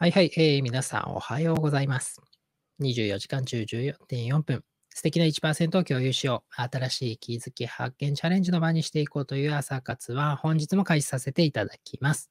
はいはい、えー、皆さんおはようございます。24時間中14.4分。素敵な1%を共有しよう。新しい気づき発見チャレンジの場にしていこうという朝活は本日も開始させていただきます。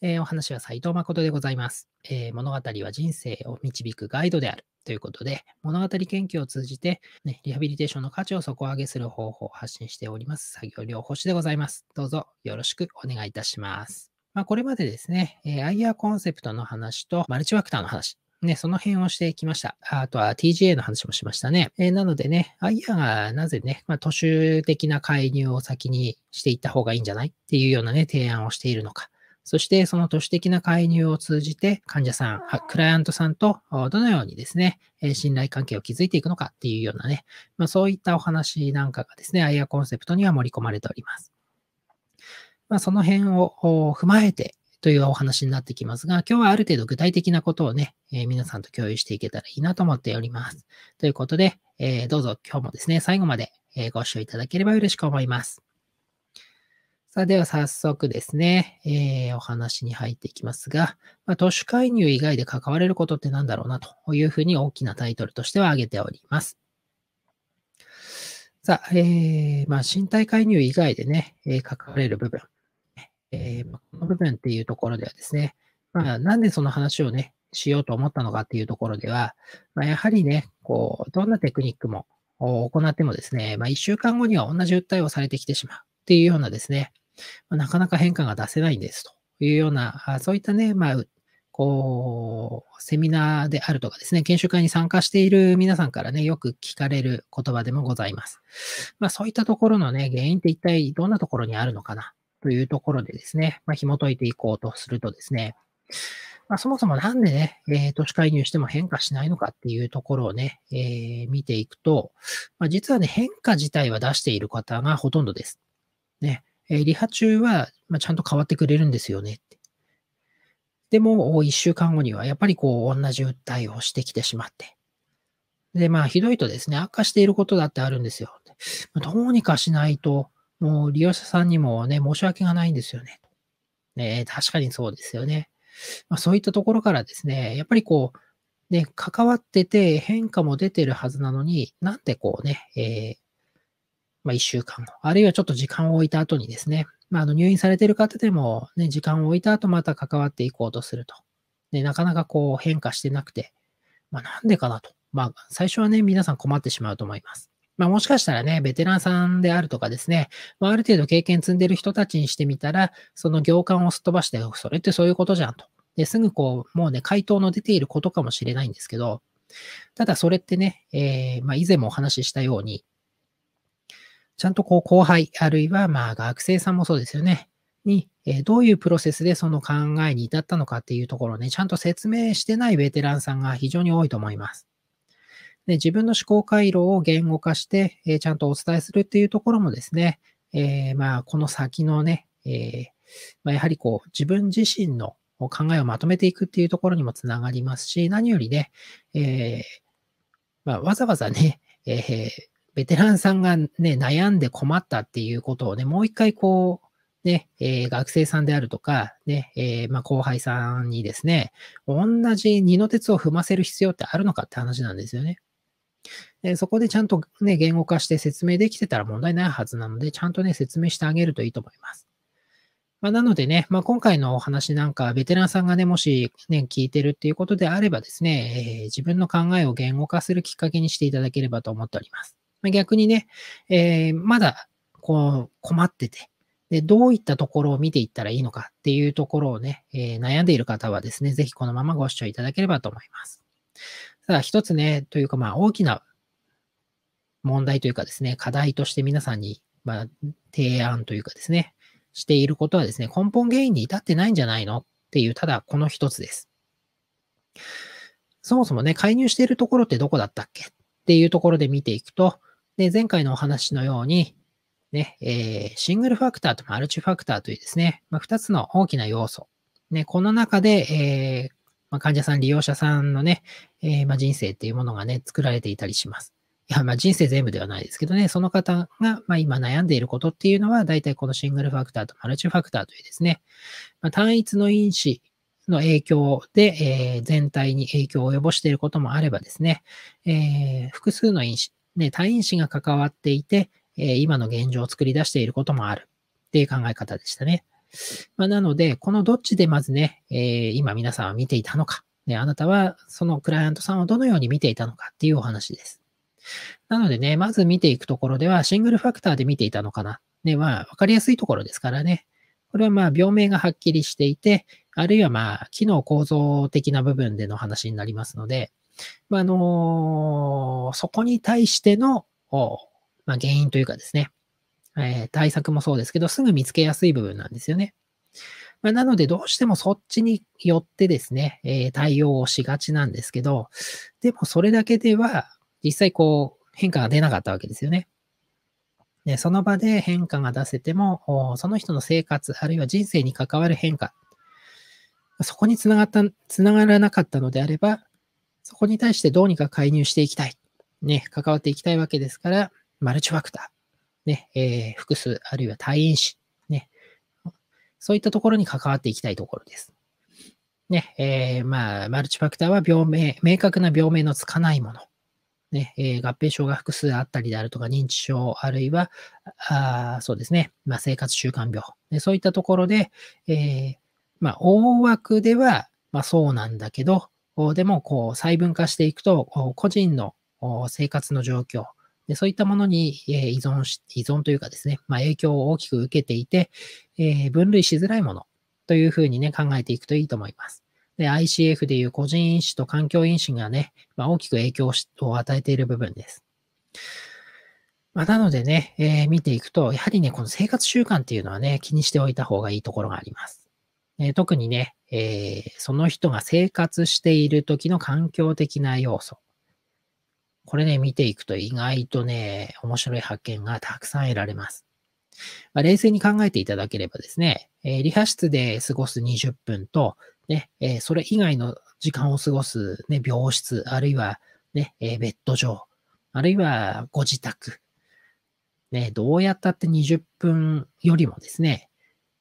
えー、お話は斉藤誠でございます、えー、物語は人生を導くガイドである。ということで、物語研究を通じて、ね、リハビリテーションの価値を底上げする方法を発信しております。作業療法士でございます。どうぞよろしくお願いいたします。まあ、これまでですね、えー、アーコンセプトの話とマルチワクターの話、ね、その辺をしてきました。あとは TGA の話もしましたね。えー、なのでね、アイアがなぜね、まあ、都市的な介入を先にしていった方がいいんじゃないっていうようなね、提案をしているのか。そしてその都市的な介入を通じて患者さん、クライアントさんとどのようにですね、信頼関係を築いていくのかっていうようなね、まあ、そういったお話なんかがですね、アアーコンセプトには盛り込まれております。まあ、その辺を踏まえてというお話になってきますが、今日はある程度具体的なことをね、えー、皆さんと共有していけたらいいなと思っております。ということで、えー、どうぞ今日もですね、最後までご視聴いただければ嬉しく思います。さあ、では早速ですね、えー、お話に入っていきますが、まあ、都市介入以外で関われることって何だろうなというふうに大きなタイトルとしては挙げております。さあ、えー、まあ、身体介入以外でね、えー、関われる部分。えー、この部分っていうところではですね、まあ、なんでその話をね、しようと思ったのかっていうところでは、まあ、やはりね、こう、どんなテクニックも行ってもですね、まあ、1週間後には同じ訴えをされてきてしまうっていうようなですね、まあ、なかなか変化が出せないんですというような、そういったね、まあ、こう、セミナーであるとかですね、研修会に参加している皆さんからね、よく聞かれる言葉でもございます。まあそういったところのね、原因って一体どんなところにあるのかなというところでですね、まあ、紐解いていこうとするとですね、まあ、そもそもなんでね、えー、都市介入しても変化しないのかっていうところをね、えー、見ていくと、まあ、実はね、変化自体は出している方がほとんどです。ね、えー、リハ中は、まちゃんと変わってくれるんですよねでも、1週間後にはやっぱりこう、同じ訴えをしてきてしまって。で、まあ、ひどいとですね、悪化していることだってあるんですよ。どうにかしないと、もう利用者さんにもね、申し訳がないんですよね。ね確かにそうですよね。まあ、そういったところからですね、やっぱりこう、ね、関わってて変化も出てるはずなのに、なんでこうね、えー、まあ、1週間後、あるいはちょっと時間を置いた後にですね、まあ、あの入院されてる方でも、ね、時間を置いた後また関わっていこうとすると。でなかなかこう変化してなくて、まあ、なんでかなと。まあ、最初はね、皆さん困ってしまうと思います。まあ、もしかしたらね、ベテランさんであるとかですね、まあ、ある程度経験積んでる人たちにしてみたら、その行間をすっ飛ばして、それってそういうことじゃんと。で、すぐこう、もうね、回答の出ていることかもしれないんですけど、ただそれってね、えー、まあ、以前もお話ししたように、ちゃんとこう後輩、あるいはまあ学生さんもそうですよね、に、えー、どういうプロセスでその考えに至ったのかっていうところをね、ちゃんと説明してないベテランさんが非常に多いと思います。で自分の思考回路を言語化して、えちゃんとお伝えするっていうところもですね、えまあ、この先のね、えまあ、やはりこう、自分自身の考えをまとめていくっていうところにもつながりますし、何よりね、えまあ、わざわざね、えー、ベテランさんがね、悩んで困ったっていうことをね、もう一回こう、ね、えー、学生さんであるとか、ね、えー、まあ、後輩さんにですね、同じ二の鉄を踏ませる必要ってあるのかって話なんですよね。えそこでちゃんとね、言語化して説明できてたら問題ないはずなので、ちゃんとね、説明してあげるといいと思います。まあ、なのでね、まあ、今回のお話なんか、ベテランさんがね、もしね、聞いてるっていうことであればですね、えー、自分の考えを言語化するきっかけにしていただければと思っております。まあ、逆にね、えー、まだ、こう、困ってて、で、どういったところを見ていったらいいのかっていうところをね、えー、悩んでいる方はですね、ぜひこのままご視聴いただければと思います。ただ一つね、というかまあ大きな問題というかですね、課題として皆さんに、まあ、提案というかですね、していることはですね、根本原因に至ってないんじゃないのっていう、ただこの一つです。そもそもね、介入しているところってどこだったっけっていうところで見ていくと、で前回のお話のように、ね、えー、シングルファクターとマルチファクターというですね、まあ、2つの大きな要素。ね、この中で、えー、まあ、患者さん、利用者さんのね、えー、まあ、人生っていうものがね、作られていたりします。いや、まあ、人生全部ではないですけどね、その方が、ま今悩んでいることっていうのは、大体このシングルファクターとマルチファクターというですね、ま単一の因子の影響で、えー、全体に影響を及ぼしていることもあればですね、えー、複数の因子、ね、単因子が関わっていて、えー、今の現状を作り出していることもあるっていう考え方でしたね。まあ、なので、このどっちでまずね、えー、今皆さんは見ていたのか、ね、あなたはそのクライアントさんをどのように見ていたのかっていうお話です。なのでね、まず見ていくところでは、シングルファクターで見ていたのかな。ね、まあ、わかりやすいところですからね。これはまあ、病名がはっきりしていて、あるいはまあ、機能構造的な部分での話になりますので、まあ、あのー、そこに対しての、まあ、原因というかですね、えー、対策もそうですけど、すぐ見つけやすい部分なんですよね。まあ、なので、どうしてもそっちによってですね、えー、対応をしがちなんですけど、でもそれだけでは、実際こう、変化が出なかったわけですよね。ね、その場で変化が出せても、その人の生活、あるいは人生に関わる変化、そこにつながった、つながらなかったのであれば、そこに対してどうにか介入していきたい。ね、関わっていきたいわけですから、マルチファクター。ね、えー、複数、あるいは退院死、ね、そういったところに関わっていきたいところです。ね、えー、まあ、マルチファクターは病名、明確な病名のつかないもの。ね、えー、合併症が複数あったりであるとか、認知症、あるいは、あそうですね、まあ、生活習慣病、ね。そういったところで、えー、まあ、大枠では、まあ、そうなんだけど、でも、こう、細分化していくと、個人の生活の状況、でそういったものに、え依存し、依存というかですね、まあ、影響を大きく受けていて、えー、分類しづらいものというふうにね、考えていくといいと思います。で、ICF でいう個人因子と環境因子がね、まあ、大きく影響を与えている部分です。まあ、なのでね、えー、見ていくと、やはりね、この生活習慣っていうのはね、気にしておいた方がいいところがあります。えー、特にね、えー、その人が生活している時の環境的な要素。これね、見ていくと意外とね、面白い発見がたくさん得られます。まあ、冷静に考えていただければですね、えー、リハ室で過ごす20分と、ね、えー、それ以外の時間を過ごす、ね、病室、あるいはね、えー、ベッド上、あるいはご自宅。ね、どうやったって20分よりもですね、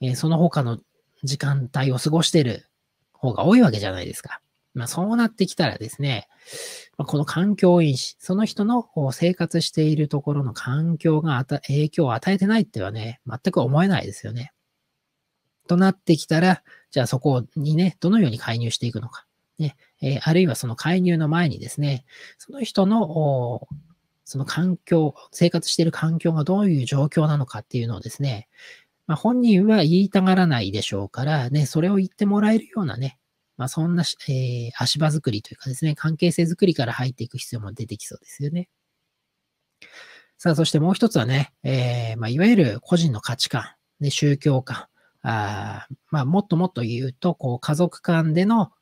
えー、その他の時間帯を過ごしている方が多いわけじゃないですか。まあ、そうなってきたらですね、まこの環境因子、その人の生活しているところの環境が影響を与えてないってはね、全く思えないですよね。となってきたら、じゃあそこにね、どのように介入していくのか。ね、えあるいはその介入の前にですね、その人の、その環境、生活している環境がどういう状況なのかっていうのをですね、まあ、本人は言いたがらないでしょうから、ね、それを言ってもらえるようなね、まあ、そんな、えー、足場作りというかですね、関係性作りから入っていく必要も出てきそうですよね。さあ、そしてもう一つはね、えー、まあ、いわゆる個人の価値観、ね、宗教観、あまあ、もっともっと言うと、こう、家族間での、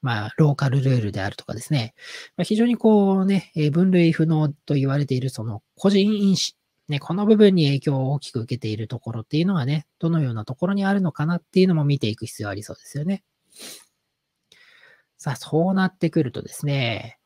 まあ、ローカルルールであるとかですね、まあ、非常にこうね、え分類不能と言われている、その個人因子、ね、この部分に影響を大きく受けているところっていうのはね、どのようなところにあるのかなっていうのも見ていく必要ありそうですよね。さあ、そうなってくるとですね、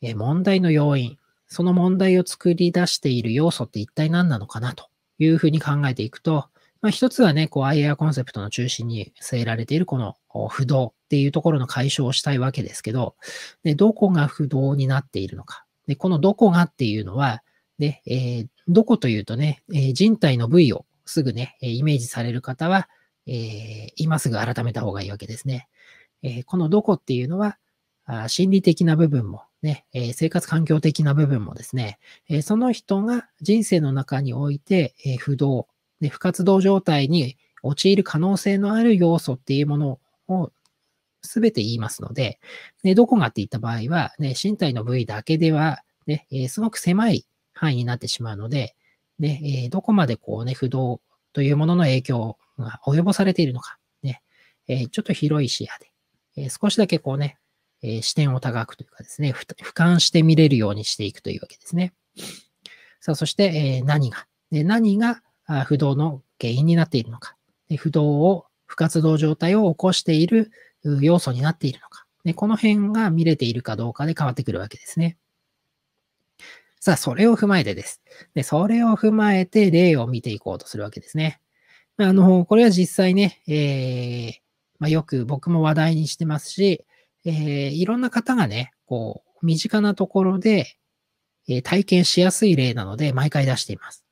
え問題の要因、その問題を作り出している要素って一体何なのかなというふうに考えていくと、まあ、一つはね、こう、アイエアコンセプトの中心に据えられているこの不動っていうところの解消をしたいわけですけど、でどこが不動になっているのか。でこのどこがっていうのは、でえー、どこというとね、えー、人体の部位をすぐね、イメージされる方は、えー、今すぐ改めた方がいいわけですね。えー、このどこっていうのは、あ心理的な部分も、ね、えー、生活環境的な部分もですね、えその人が人生の中において、え不動、ね、不活動状態に陥る可能性のある要素っていうものをすべて言いますので、ね、どこがっていった場合は、ね、身体の部位だけではね、えすごく狭い範囲になってしまうので、ねえどこまでこう、ね、不動というものの影響が及ぼされているのか、ね、えちょっと広い視野で、え少しだけこうね、え視点を高くというかですね、俯瞰して見れるようにしていくというわけですね。さあ、そして、え何が、ね、何が不動の原因になっているのか、不動を、不活動状態を起こしている要素になっているのか、ね、この辺が見れているかどうかで変わってくるわけですね。さあ、それを踏まえてです。で、それを踏まえて例を見ていこうとするわけですね。あの、これは実際ね、えー、まあ、よく僕も話題にしてますし、えー、いろんな方がね、こう、身近なところで、えー、体験しやすい例なので、毎回出しています。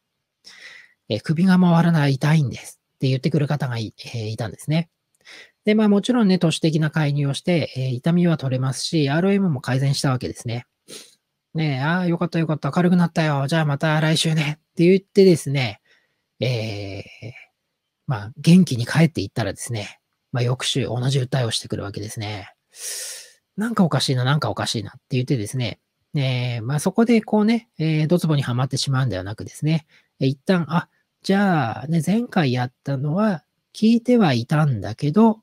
えー、首が回らない、痛いんですって言ってくる方がい,、えー、いたんですね。で、まあもちろんね、都市的な介入をして、えー、痛みは取れますし、ROM も改善したわけですね。ねえ、ああ、よかったよかった、明るくなったよ、じゃあまた来週ねって言ってですね、えー、まあ、元気に帰っていったらですね、まあ、翌週同じ訴えをしてくるわけですね。なんかおかしいな、なんかおかしいなって言ってですね、えー、まあ、そこでこうね、えー、ドツボにはまってしまうんではなくですね、え一旦、あ、じゃあ、ね、前回やったのは聞いてはいたんだけど、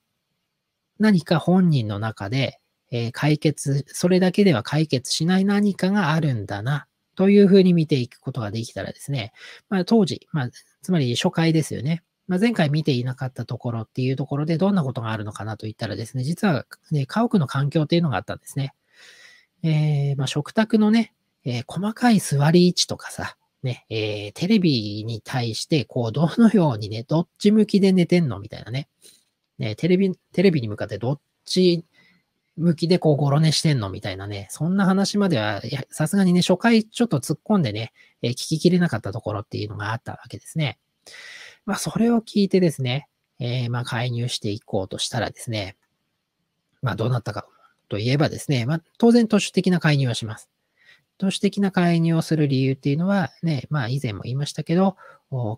何か本人の中で、えー、解決、それだけでは解決しない何かがあるんだな、というふうに見ていくことができたらですね、まあ、当時、まあ、つまり初回ですよね。まあ、前回見ていなかったところっていうところでどんなことがあるのかなといったらですね、実は、ね、家屋の環境っていうのがあったんですね。えー、まあ、食卓のね、えー、細かい座り位置とかさ、ね、えー、テレビに対して、こう、どのようにね、どっち向きで寝てんのみたいなね。ね、テレビ、テレビに向かってどっち向きでこう、ごろ寝してんのみたいなね。そんな話までは、さすがにね、初回ちょっと突っ込んでね、えー、聞ききれなかったところっていうのがあったわけですね。まあ、それを聞いてですね、えー、まあ、介入していこうとしたらですね、まあ、どうなったかといえばですね、まあ、当然、都市的な介入はします。都市的な介入をする理由っていうのは、ね、まあ、以前も言いましたけど、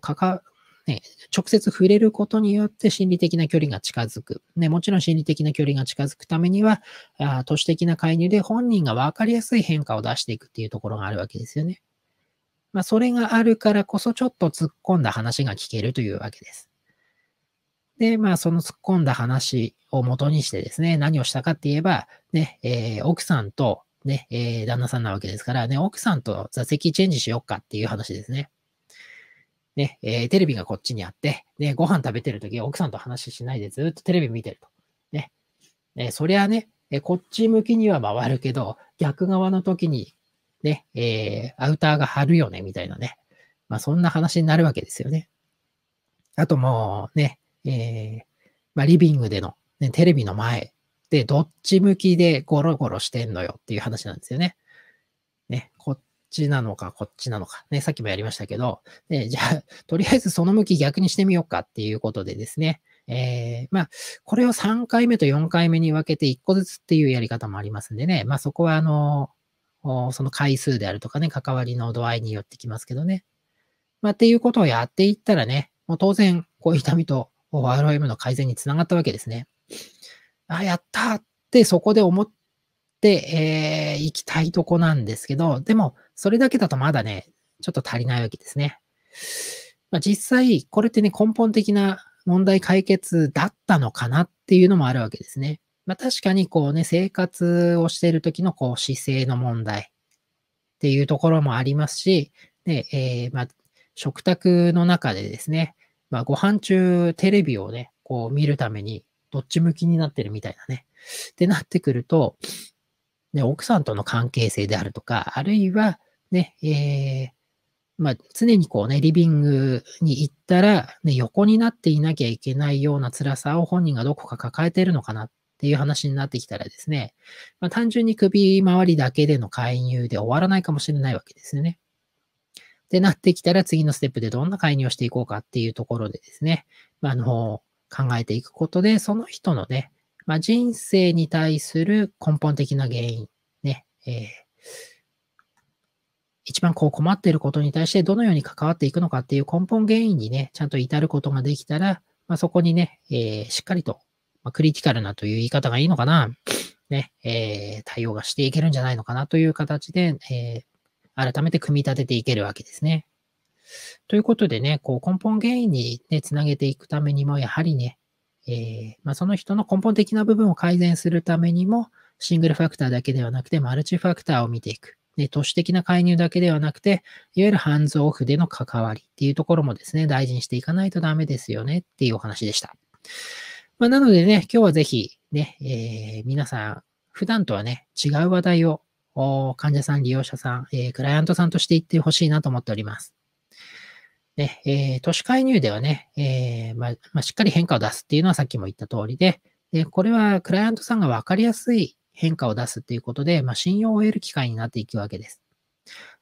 かかね、直接触れることによって心理的な距離が近づく。ね、もちろん心理的な距離が近づくためには、あ都市的な介入で本人が分かりやすい変化を出していくっていうところがあるわけですよね。まあ、それがあるからこそちょっと突っ込んだ話が聞けるというわけです。で、まあ、その突っ込んだ話を元にしてですね、何をしたかって言えば、ね、えー、奥さんと、ね、えー、旦那さんなわけですから、ね、奥さんと座席チェンジしよっかっていう話ですね。ね、えー、テレビがこっちにあって、ね、ご飯食べてるとき奥さんと話しないでずっとテレビ見てると。ね、えそりゃね、えこっち向きには回るけど、逆側の時にね、えー、アウターが張るよね、みたいなね。まあ、そんな話になるわけですよね。あともうね、えー、まあ、リビングでの、ね、テレビの前で、どっち向きでゴロゴロしてんのよっていう話なんですよね。ね、こっちなのか、こっちなのか。ね、さっきもやりましたけど、ね、じゃあ、とりあえずその向き逆にしてみようかっていうことでですね、えー、まあ、これを3回目と4回目に分けて1個ずつっていうやり方もありますんでね、まあそこはあの、その回数であるとかね、関わりの度合いによってきますけどね。まあ、っていうことをやっていったらね、もう当然、こう痛みと ROM の改善につながったわけですね。あ、やったってそこで思って、えー、行きたいとこなんですけど、でも、それだけだとまだね、ちょっと足りないわけですね。まあ、実際、これってね、根本的な問題解決だったのかなっていうのもあるわけですね。まあ確かにこうね、生活をしている時のこう姿勢の問題っていうところもありますし、で、えー、まあ食卓の中でですね、まあご飯中テレビをね、こう見るためにどっち向きになってるみたいなね。ってなってくると、ね、奥さんとの関係性であるとか、あるいはね、えー、まあ、常にこうね、リビングに行ったら、ね、横になっていなきゃいけないような辛さを本人がどこか抱えているのかなっっていう話になってきたらですね、まあ、単純に首回りだけでの介入で終わらないかもしれないわけですよね。ってなってきたら次のステップでどんな介入をしていこうかっていうところでですね、まあ、あの、考えていくことで、その人のね、まあ、人生に対する根本的な原因、ね、えー、一番こう困っていることに対してどのように関わっていくのかっていう根本原因にね、ちゃんと至ることができたら、まあ、そこにね、えー、しっかりとまあ、クリティカルなという言い方がいいのかな、ね、えー、対応がしていけるんじゃないのかなという形で、えー、改めて組み立てていけるわけですね。ということでね、こう根本原因に、ね、つなげていくためにも、やはりね、えー、まあ、その人の根本的な部分を改善するためにも、シングルファクターだけではなくて、マルチファクターを見ていく。で、都市的な介入だけではなくて、いわゆるハンズオフでの関わりっていうところもですね、大事にしていかないとダメですよねっていうお話でした。まあ、なのでね、今日はぜひね、えー、皆さん、普段とはね、違う話題を患者さん、利用者さん、えー、クライアントさんとして言ってほしいなと思っております。ね、えー、都市介入ではね、えままあ、しっかり変化を出すっていうのはさっきも言った通りで、でこれはクライアントさんが分かりやすい変化を出すっていうことで、まあ、信用を得る機会になっていくわけです。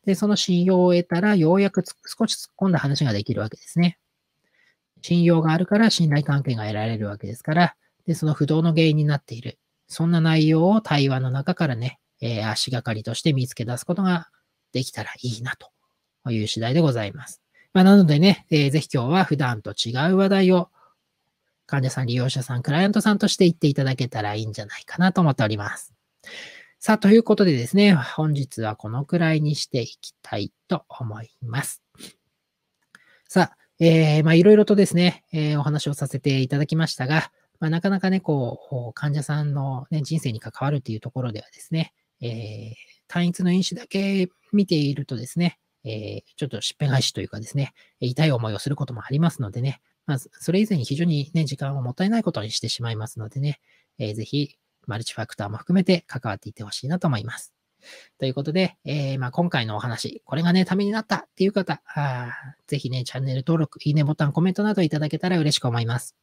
で、その信用を得たら、ようやく少し突っ込んだ話ができるわけですね。信用があるから信頼関係が得られるわけですから、で、その不動の原因になっている。そんな内容を対話の中からね、えー、足がかりとして見つけ出すことができたらいいなという次第でございます。まあ、なのでね、えー、ぜひ今日は普段と違う話題を患者さん、利用者さん、クライアントさんとして言っていただけたらいいんじゃないかなと思っております。さあ、ということでですね、本日はこのくらいにしていきたいと思います。さあ、えー、まあ、いろいろとですね、えー、お話をさせていただきましたが、まあ、なかなかね、こう、患者さんの、ね、人生に関わるというところではですね、えー、単一の因子だけ見ているとですね、えー、ちょっとしっぺ返しというかですね、痛い思いをすることもありますのでね、まず、それ以前に非常にね、時間をもったいないことにしてしまいますのでね、えー、ぜひ、マルチファクターも含めて関わっていってほしいなと思います。ということで、えー、まあ、今回のお話、これがね、ためになったっていう方、あぜひね、チャンネル登録、いいねボタン、コメントなどいただけたら嬉しく思います。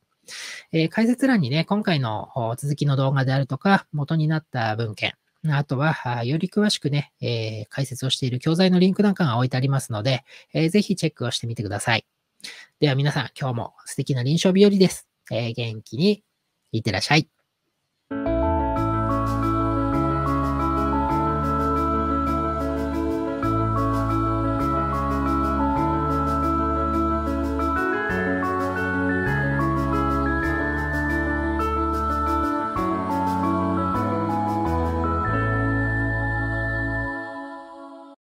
えー、解説欄にね、今回の続きの動画であるとか、元になった文献、あとは、より詳しくね、えー、解説をしている教材のリンクなんかが置いてありますので、えー、ぜひチェックをしてみてください。では皆さん、今日も素敵な臨床日和です。えー、元気にいってらっしゃい。